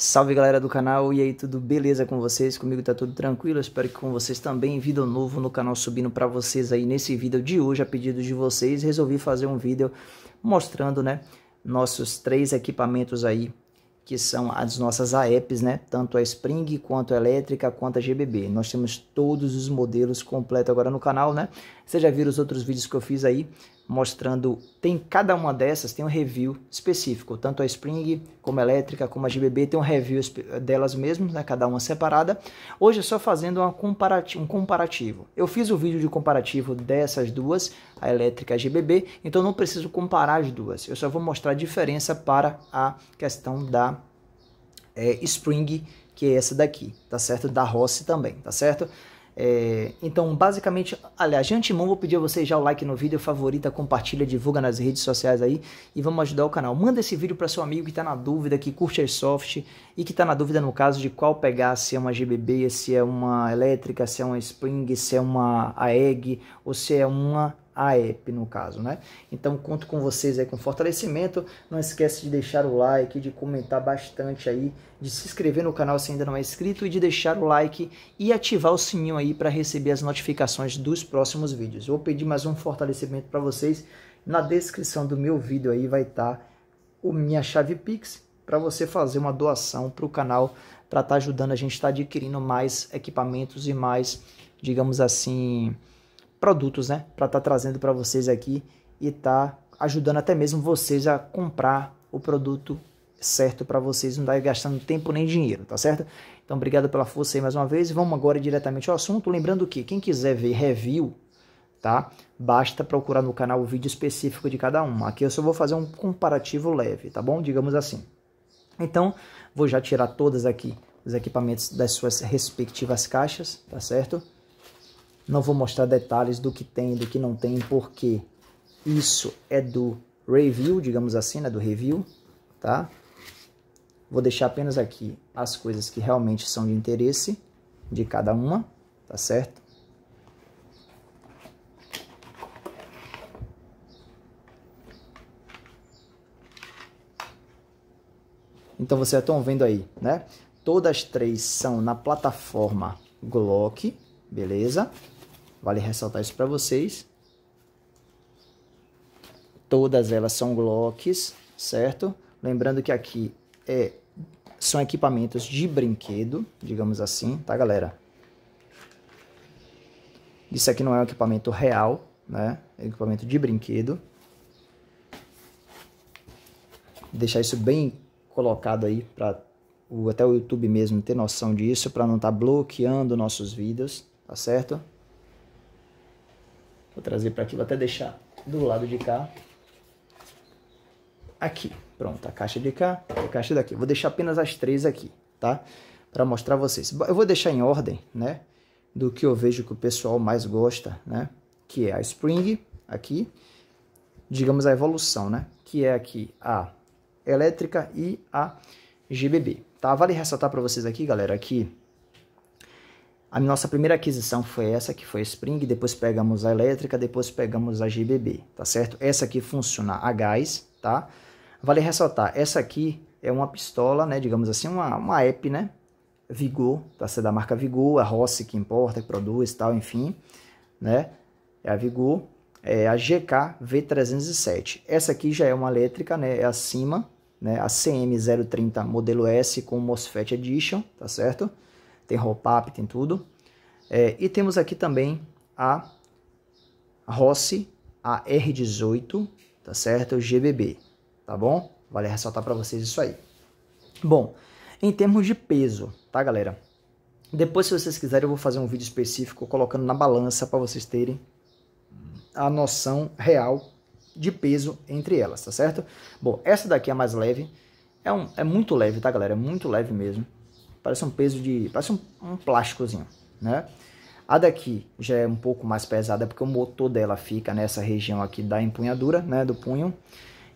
Salve galera do canal, e aí tudo beleza com vocês? Comigo tá tudo tranquilo, espero que com vocês também. Vídeo novo no canal subindo para vocês aí nesse vídeo de hoje, a pedido de vocês, resolvi fazer um vídeo mostrando, né, nossos três equipamentos aí, que são as nossas AEPs, né, tanto a Spring, quanto a elétrica, quanto a GBB. Nós temos todos os modelos completos agora no canal, né, você já viu os outros vídeos que eu fiz aí mostrando, tem cada uma dessas tem um review específico, tanto a Spring como a Elétrica, como a GBB tem um review delas mesmas, né, cada uma separada. Hoje é só fazendo uma comparati um comparativo. Eu fiz o um vídeo de comparativo dessas duas, a Elétrica e a GBB, então não preciso comparar as duas. Eu só vou mostrar a diferença para a questão da é, Spring, que é essa daqui, tá certo? Da Rossi também, tá certo? É, então, basicamente, aliás, antemão, vou pedir a vocês já o like no vídeo, favorita, compartilha, divulga nas redes sociais aí e vamos ajudar o canal. Manda esse vídeo para seu amigo que está na dúvida, que curte Airsoft e que está na dúvida no caso de qual pegar, se é uma GBB, se é uma elétrica, se é uma Spring, se é uma AEG ou se é uma AEP no caso, né? Então conto com vocês aí com fortalecimento. Não esquece de deixar o like, de comentar bastante aí, de se inscrever no canal se ainda não é inscrito e de deixar o like e ativar o sininho aí para receber as notificações dos próximos vídeos. vou pedir mais um fortalecimento para vocês. Na descrição do meu vídeo aí vai estar tá o minha chave Pix para você fazer uma doação para o canal para estar tá ajudando a gente a tá adquirindo mais equipamentos e mais, digamos assim, produtos, né? Para estar tá trazendo para vocês aqui e tá ajudando até mesmo vocês a comprar o produto certo para vocês não dar tá gastando tempo nem dinheiro, tá certo? Então, obrigado pela força aí mais uma vez. Vamos agora diretamente ao assunto. Lembrando que quem quiser ver review, tá? Basta procurar no canal o vídeo específico de cada um. Aqui eu só vou fazer um comparativo leve, tá bom? Digamos assim. Então, vou já tirar todas aqui os equipamentos das suas respectivas caixas, tá certo? Não vou mostrar detalhes do que tem, e do que não tem, porque isso é do review, digamos assim, né, do review, tá? Vou deixar apenas aqui as coisas que realmente são de interesse de cada uma, tá certo? Então vocês estão vendo aí, né? Todas três são na plataforma Glock, beleza? Vale ressaltar isso para vocês. Todas elas são Glocks, certo? Lembrando que aqui é, são equipamentos de brinquedo, digamos assim, tá, galera? Isso aqui não é um equipamento real, né? É um equipamento de brinquedo. Vou deixar isso bem colocado aí para até o YouTube mesmo ter noção disso, para não estar tá bloqueando nossos vídeos, tá certo? Vou trazer para aqui, vou até deixar do lado de cá. Aqui, pronto, a caixa de cá e a caixa daqui. Vou deixar apenas as três aqui, tá? Para mostrar a vocês. Eu vou deixar em ordem, né? Do que eu vejo que o pessoal mais gosta, né? Que é a Spring, aqui. Digamos a evolução, né? Que é aqui a elétrica e a GBB, tá? Vale ressaltar para vocês aqui, galera, que a nossa primeira aquisição foi essa, que foi Spring, depois pegamos a elétrica, depois pegamos a GBB, tá certo? Essa aqui funciona a gás, tá? Vale ressaltar, essa aqui é uma pistola, né, digamos assim, uma, uma app, né? Vigor, tá certo? Da marca Vigor, a Rossi que importa, que produz tal, enfim, né? É a Vigor, é a GK V307. Essa aqui já é uma elétrica, né? É acima, né? A CM030 modelo S com MOSFET Edition, tá certo? tem roll-up, tem tudo. É, e temos aqui também a Rossi, a R18, tá certo? É o GBB, tá bom? Vale ressaltar para vocês isso aí. Bom, em termos de peso, tá galera? Depois, se vocês quiserem, eu vou fazer um vídeo específico colocando na balança para vocês terem a noção real de peso entre elas, tá certo? Bom, essa daqui é mais leve, é, um, é muito leve, tá galera? É muito leve mesmo parece um peso de. parece um, um plásticozinho, né? A daqui já é um pouco mais pesada porque o motor dela fica nessa região aqui da empunhadura, né, do punho.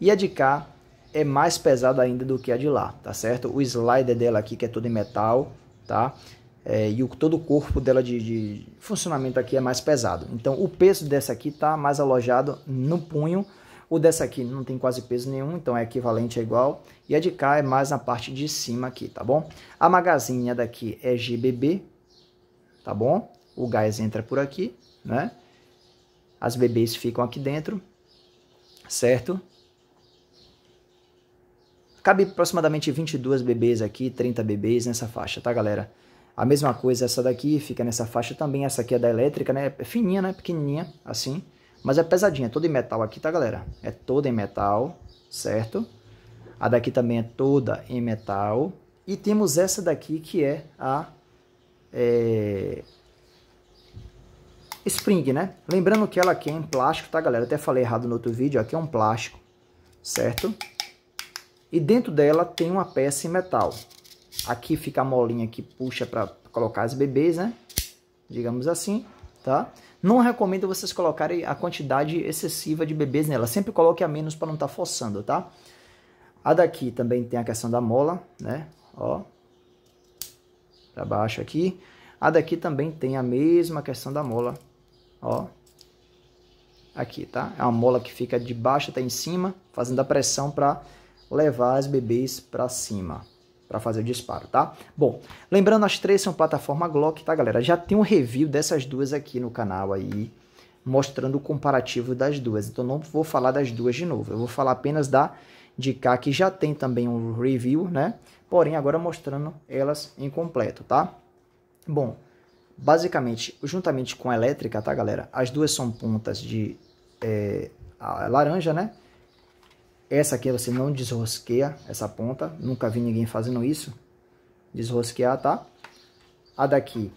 E a de cá é mais pesada ainda do que a de lá, tá certo? O slider dela aqui que é todo em metal, tá? É, e o, todo o corpo dela de, de funcionamento aqui é mais pesado. Então o peso dessa aqui tá mais alojado no punho o dessa aqui não tem quase peso nenhum, então é equivalente a é igual. E a de cá é mais na parte de cima aqui, tá bom? A magazinha daqui é GBB, tá bom? O gás entra por aqui, né? As bebês ficam aqui dentro, certo? Cabe aproximadamente 22 bebês aqui, 30 bebês nessa faixa, tá, galera? A mesma coisa essa daqui, fica nessa faixa também. Essa aqui é da elétrica, né? É fininha, né? Pequenininha, assim. Mas é pesadinha, é toda em metal aqui, tá, galera? É toda em metal, certo? A daqui também é toda em metal. E temos essa daqui que é a é... Spring, né? Lembrando que ela aqui é em plástico, tá, galera? Até falei errado no outro vídeo, aqui é um plástico, certo? E dentro dela tem uma peça em metal. Aqui fica a molinha que puxa para colocar as bebês, né? Digamos assim, tá? Não recomendo vocês colocarem a quantidade excessiva de bebês nela. Sempre coloque a menos para não estar tá forçando, tá? A daqui também tem a questão da mola, né? Ó. para baixo aqui. A daqui também tem a mesma questão da mola, ó. Aqui, tá? É uma mola que fica de baixo até em cima, fazendo a pressão para levar as bebês para cima para fazer o disparo, tá? Bom, lembrando, as três são plataforma Glock, tá, galera? Já tem um review dessas duas aqui no canal aí, mostrando o comparativo das duas. Então não vou falar das duas de novo, eu vou falar apenas da de cá, que já tem também um review, né? Porém, agora mostrando elas em completo, tá? Bom, basicamente, juntamente com a elétrica, tá, galera? As duas são pontas de é, laranja, né? Essa aqui é você não desrosqueia essa ponta. Nunca vi ninguém fazendo isso. Desrosquear, tá? A daqui.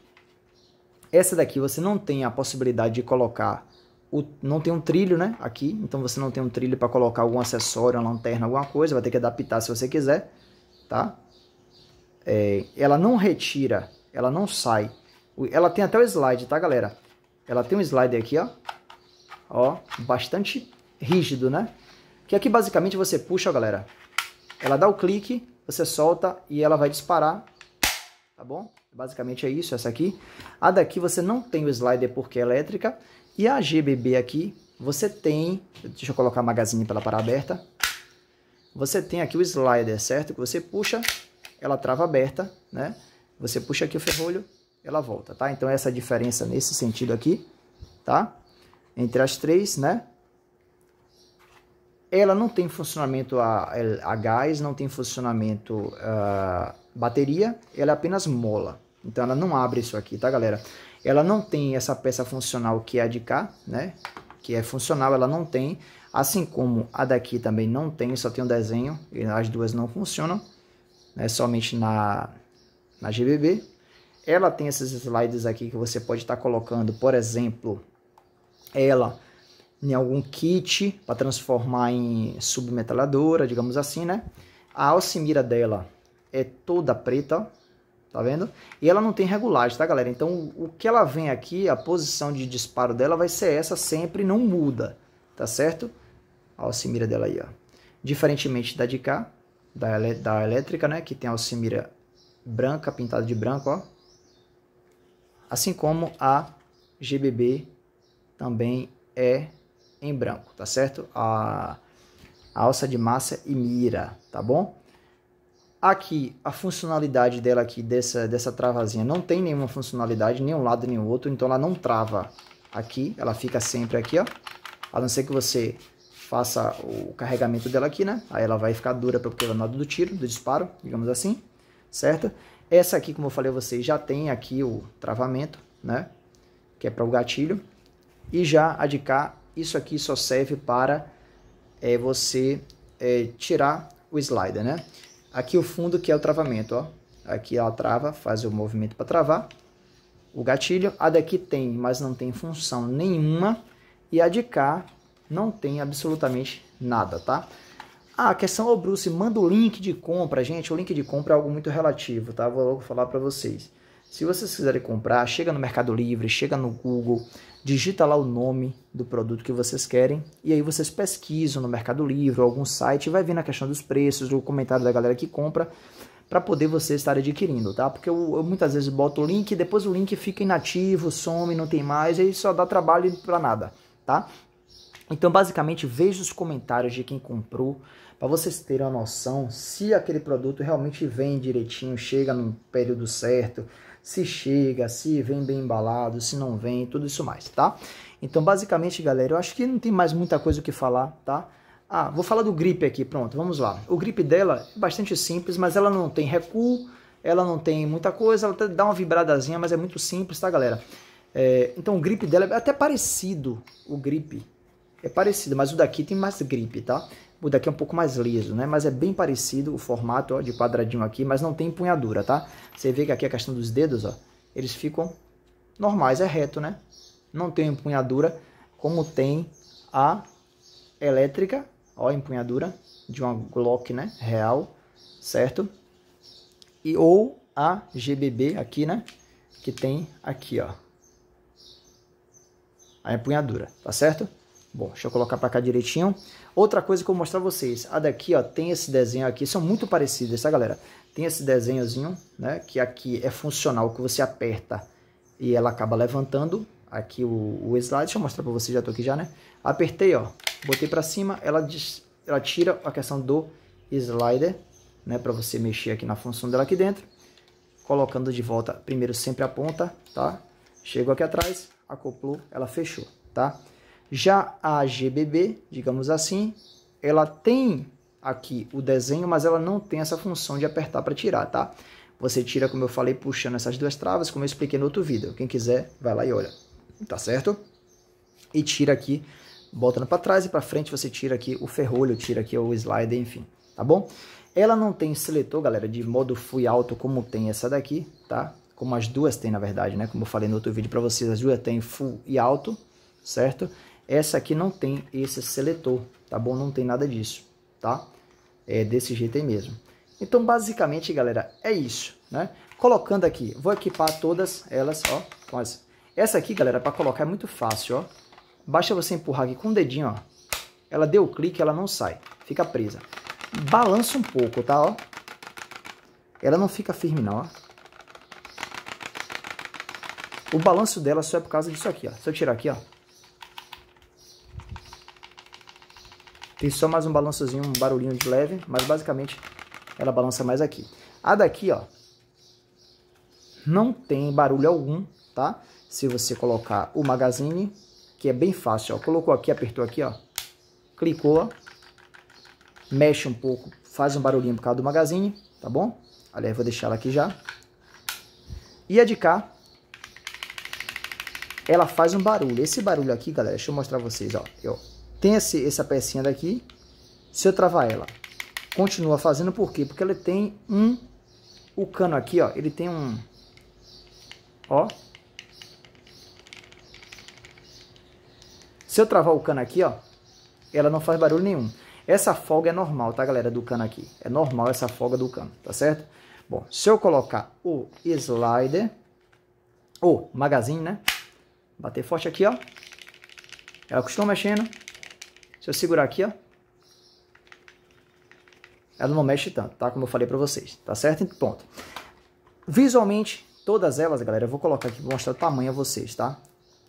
Essa daqui você não tem a possibilidade de colocar... O, não tem um trilho, né? Aqui. Então você não tem um trilho para colocar algum acessório, uma lanterna, alguma coisa. Vai ter que adaptar se você quiser, tá? É, ela não retira. Ela não sai. Ela tem até o slide, tá, galera? Ela tem um slide aqui, ó. Ó, bastante rígido, né? Que aqui basicamente você puxa, ó, galera. Ela dá o clique, você solta e ela vai disparar. Tá bom? Basicamente é isso, essa aqui. A daqui você não tem o slider porque é elétrica. E a GBB aqui, você tem... Deixa eu colocar a magazine para ela parar aberta. Você tem aqui o slider, certo? Que você puxa, ela trava aberta, né? Você puxa aqui o ferrolho, ela volta, tá? Então essa é a diferença nesse sentido aqui, tá? Entre as três, né? ela não tem funcionamento a, a gás, não tem funcionamento a ah, bateria, ela é apenas mola. Então ela não abre isso aqui, tá galera? Ela não tem essa peça funcional que é a de cá, né? Que é funcional, ela não tem. Assim como a daqui também não tem, só tem um desenho. E as duas não funcionam, né? Somente na, na GBB. Ela tem esses slides aqui que você pode estar tá colocando, por exemplo, ela em algum kit para transformar em submetralhadora, digamos assim, né? A alcimira dela é toda preta, tá vendo? E ela não tem regulagem, tá, galera? Então, o que ela vem aqui, a posição de disparo dela vai ser essa sempre, não muda, tá certo? A alcimira dela aí, ó. Diferentemente da de cá, da, da elétrica, né? Que tem a alcimira branca, pintada de branco, ó. Assim como a GBB também é em branco, tá certo? A, a alça de massa e mira, tá bom? Aqui, a funcionalidade dela aqui, dessa, dessa travazinha, não tem nenhuma funcionalidade, nem um lado nem o outro, então ela não trava aqui, ela fica sempre aqui, ó. A não ser que você faça o carregamento dela aqui, né? Aí ela vai ficar dura pelo lado é do tiro, do disparo, digamos assim, certo? Essa aqui, como eu falei a vocês, já tem aqui o travamento, né? Que é para o gatilho. E já a de cá isso aqui só serve para é, você é, tirar o slider, né? Aqui o fundo que é o travamento, ó. Aqui ela trava, faz o movimento para travar o gatilho. A daqui tem, mas não tem função nenhuma. E a de cá não tem absolutamente nada, tá? Ah, questão, o Bruce, manda o link de compra, gente. O link de compra é algo muito relativo, tá? Vou logo falar para vocês. Se vocês quiserem comprar, chega no Mercado Livre, chega no Google, digita lá o nome do produto que vocês querem e aí vocês pesquisam no Mercado Livre ou algum site, vai vir na questão dos preços, o comentário da galera que compra para poder você estar adquirindo, tá? Porque eu, eu, muitas vezes boto o link, depois o link fica inativo, some, não tem mais, e aí só dá trabalho para nada, tá? Então, basicamente, veja os comentários de quem comprou para vocês terem uma noção se aquele produto realmente vem direitinho, chega no período certo, se chega, se vem bem embalado, se não vem, tudo isso mais, tá? Então, basicamente, galera, eu acho que não tem mais muita coisa o que falar, tá? Ah, vou falar do grip aqui, pronto, vamos lá. O grip dela é bastante simples, mas ela não tem recuo, ela não tem muita coisa, ela dá uma vibradazinha, mas é muito simples, tá, galera? É, então, o grip dela é até parecido, o grip é parecido, mas o daqui tem mais grip, tá? O daqui é um pouco mais liso, né? Mas é bem parecido o formato ó, de quadradinho aqui, mas não tem empunhadura, tá? Você vê que aqui a questão dos dedos, ó, eles ficam normais, é reto, né? Não tem empunhadura como tem a elétrica, ó, empunhadura de uma Glock, né? Real, certo? E ou a GBB aqui, né? Que tem aqui, ó. A empunhadura, tá certo? Bom, deixa eu colocar para cá direitinho. Outra coisa que eu vou mostrar a vocês, a daqui ó, tem esse desenho aqui, são muito parecidas, tá galera? Tem esse desenhozinho, né, que aqui é funcional, que você aperta e ela acaba levantando aqui o, o slide, deixa eu mostrar para vocês, já tô aqui já, né? Apertei, ó, botei para cima, ela, diz, ela tira a questão do slider, né, para você mexer aqui na função dela aqui dentro. Colocando de volta, primeiro sempre a ponta, tá? Chegou aqui atrás, acoplou, ela fechou, tá? Já a GBB, digamos assim, ela tem aqui o desenho, mas ela não tem essa função de apertar para tirar, tá? Você tira, como eu falei, puxando essas duas travas, como eu expliquei no outro vídeo. Quem quiser, vai lá e olha, tá certo? E tira aqui, botando para trás e para frente, você tira aqui o ferrolho, tira aqui o slider, enfim, tá bom? Ela não tem seletor, galera, de modo fui alto como tem essa daqui, tá? Como as duas tem, na verdade, né? Como eu falei no outro vídeo para vocês, as duas tem full e alto, certo? Essa aqui não tem esse seletor, tá bom? Não tem nada disso, tá? É desse jeito aí mesmo. Então, basicamente, galera, é isso, né? Colocando aqui, vou equipar todas elas, ó, com as... Essa aqui, galera, para colocar é muito fácil, ó. Basta você empurrar aqui com o dedinho, ó. Ela deu o clique, ela não sai, fica presa. Balança um pouco, tá, ó. Ela não fica firme, não, ó. O balanço dela só é por causa disso aqui, ó. Se eu tirar aqui, ó. Tem só mais um balançozinho, um barulhinho de leve, mas basicamente ela balança mais aqui. A daqui, ó, não tem barulho algum, tá? Se você colocar o magazine, que é bem fácil, ó. Colocou aqui, apertou aqui, ó. Clicou, mexe um pouco, faz um barulhinho por causa do magazine, tá bom? Aliás, vou deixar ela aqui já. E a de cá, ela faz um barulho. Esse barulho aqui, galera, deixa eu mostrar vocês, ó. Eu, tem esse, essa pecinha daqui. Se eu travar ela, continua fazendo por quê? Porque ela tem um... O cano aqui, ó, ele tem um... Ó. Se eu travar o cano aqui, ó, ela não faz barulho nenhum. Essa folga é normal, tá, galera, do cano aqui. É normal essa folga do cano, tá certo? Bom, se eu colocar o slider, o magazine, né? Bater forte aqui, ó. Ela continua mexendo. Se eu segurar aqui, ó, ela não mexe tanto, tá? Como eu falei para vocês, tá certo? Ponto. Visualmente, todas elas, galera, eu vou colocar aqui para mostrar o tamanho a vocês, tá?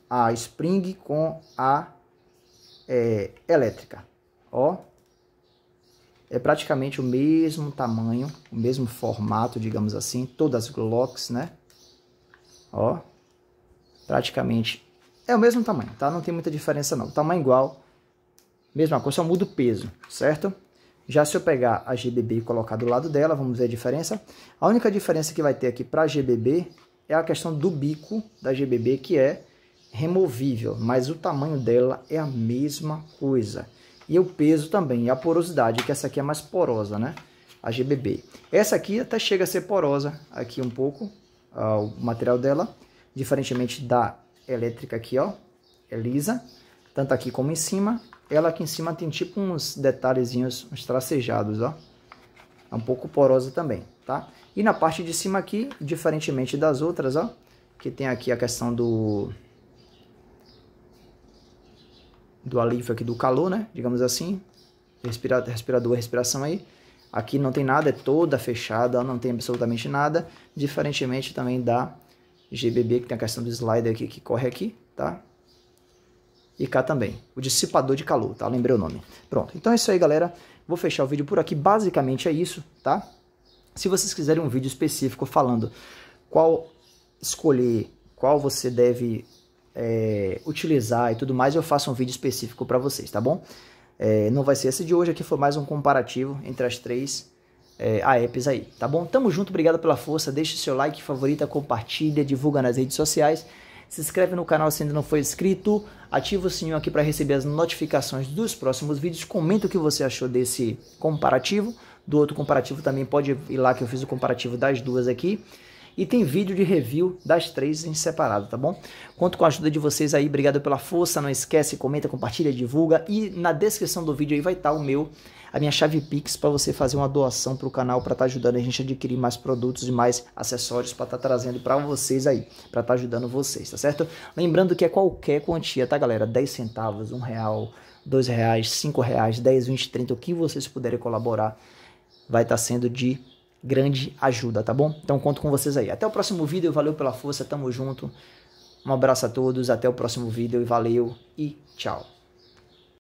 A spring com a é, elétrica, ó. É praticamente o mesmo tamanho, o mesmo formato, digamos assim, todas as Glocks, né? Ó, praticamente é o mesmo tamanho, tá? Não tem muita diferença não. O tamanho é igual, Mesma coisa, só muda o peso, certo? Já se eu pegar a GBB e colocar do lado dela, vamos ver a diferença. A única diferença que vai ter aqui para a GBB é a questão do bico da GBB, que é removível, mas o tamanho dela é a mesma coisa. E o peso também, e a porosidade, que essa aqui é mais porosa, né? A GBB. Essa aqui até chega a ser porosa aqui um pouco, ó, ah, o material dela, diferentemente da elétrica aqui, ó, é lisa, tanto aqui como em cima, ela aqui em cima tem tipo uns detalhezinhos, uns tracejados, ó. É um pouco porosa também, tá? E na parte de cima aqui, diferentemente das outras, ó, que tem aqui a questão do do alívio aqui do calor, né? Digamos assim, Respira, respirador, respiração aí. Aqui não tem nada, é toda fechada, não tem absolutamente nada. Diferentemente também da GBB, que tem a questão do slider aqui que corre aqui, tá? e cá também. O dissipador de calor, tá? Lembrei o nome. Pronto, então é isso aí, galera. Vou fechar o vídeo por aqui. Basicamente é isso, tá? Se vocês quiserem um vídeo específico falando qual escolher, qual você deve é, utilizar e tudo mais, eu faço um vídeo específico para vocês, tá bom? É, não vai ser esse de hoje, aqui foi mais um comparativo entre as três é, AEPs aí, tá bom? Tamo junto, obrigado pela força, deixe seu like, favorita, compartilha, divulga nas redes sociais se inscreve no canal se ainda não for inscrito, ativa o sininho aqui para receber as notificações dos próximos vídeos, comenta o que você achou desse comparativo, do outro comparativo também pode ir lá que eu fiz o comparativo das duas aqui e tem vídeo de review das três em separado, tá bom? Conto com a ajuda de vocês aí, obrigado pela força, não esquece, comenta, compartilha, divulga e na descrição do vídeo aí vai estar tá o meu a minha chave Pix para você fazer uma doação para o canal para estar tá ajudando a gente a adquirir mais produtos e mais acessórios para estar tá trazendo para vocês aí, para estar tá ajudando vocês, tá certo? Lembrando que é qualquer quantia, tá galera? 10 centavos, 1 real, 2 reais, 5 reais, 10, 20, 30, o que vocês puderem colaborar vai estar tá sendo de grande ajuda, tá bom? Então conto com vocês aí. Até o próximo vídeo, valeu pela força, tamo junto. Um abraço a todos, até o próximo vídeo, valeu e tchau.